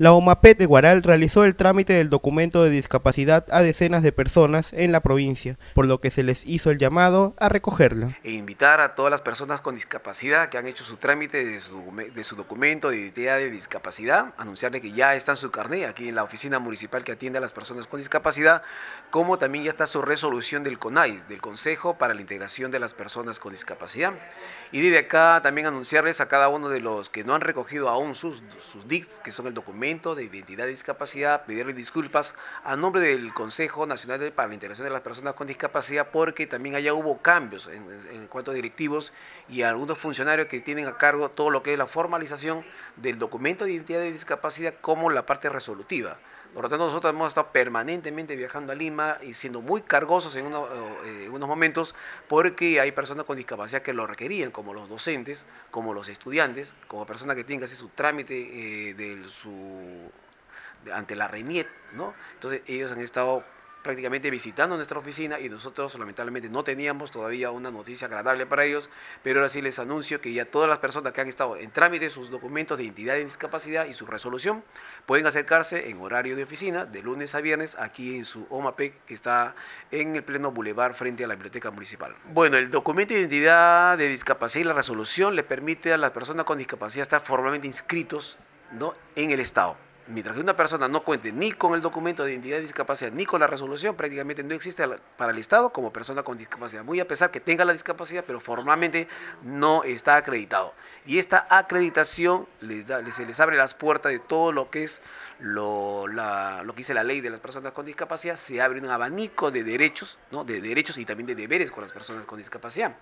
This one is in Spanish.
La OMAPET de Guaral realizó el trámite del documento de discapacidad a decenas de personas en la provincia, por lo que se les hizo el llamado a recogerlo. E invitar a todas las personas con discapacidad que han hecho su trámite de su, documento de identidad de discapacidad, anunciarle que ya está en su carnet aquí en la oficina municipal que atiende a las personas con discapacidad, como también ya está su resolución del CONAIS, del Consejo para la Integración de las Personas con Discapacidad. Y desde acá también anunciarles a cada uno de los que no han recogido aún sus, sus DICs, que son el documento de Identidad y Discapacidad pedirle disculpas a nombre del Consejo Nacional para la Integración de las Personas con Discapacidad porque también allá hubo cambios en, cuanto a directivos y algunos funcionarios que tienen a cargo todo lo que es la formalización del documento de identidad de discapacidad como la parte resolutiva. Por lo tanto, nosotros hemos estado permanentemente viajando a Lima y siendo muy cargosos eh, eh, en, unos momentos porque hay personas con discapacidad que lo requerían, como los docentes, como los estudiantes, como personas que tienen que hacer su trámite eh, ante la RENIET, ¿no? Entonces, ellos han estado prácticamente visitando nuestra oficina y nosotros lamentablemente no teníamos todavía una noticia agradable para ellos, pero ahora sí les anuncio que ya todas las personas que han estado en trámite sus documentos de identidad de discapacidad y su resolución pueden acercarse en horario de oficina de lunes a viernes aquí en su OMAPEC que está en el pleno bulevar frente a la biblioteca municipal. Bueno, el documento de identidad de discapacidad y la resolución le permite a las personas con discapacidad estar formalmente inscritos ¿no? en el Estado mientras que una persona no cuente ni con el documento de identidad de discapacidad ni con la resolución, prácticamente no existe para el Estado como persona con discapacidad, muy a pesar que tenga la discapacidad, pero formalmente no está acreditado. Y esta acreditación les se les abre las puertas de todo lo que es lo, que dice la ley de las personas con discapacidad, se abre un abanico de derechos, de derechos y también de deberes con las personas con discapacidad.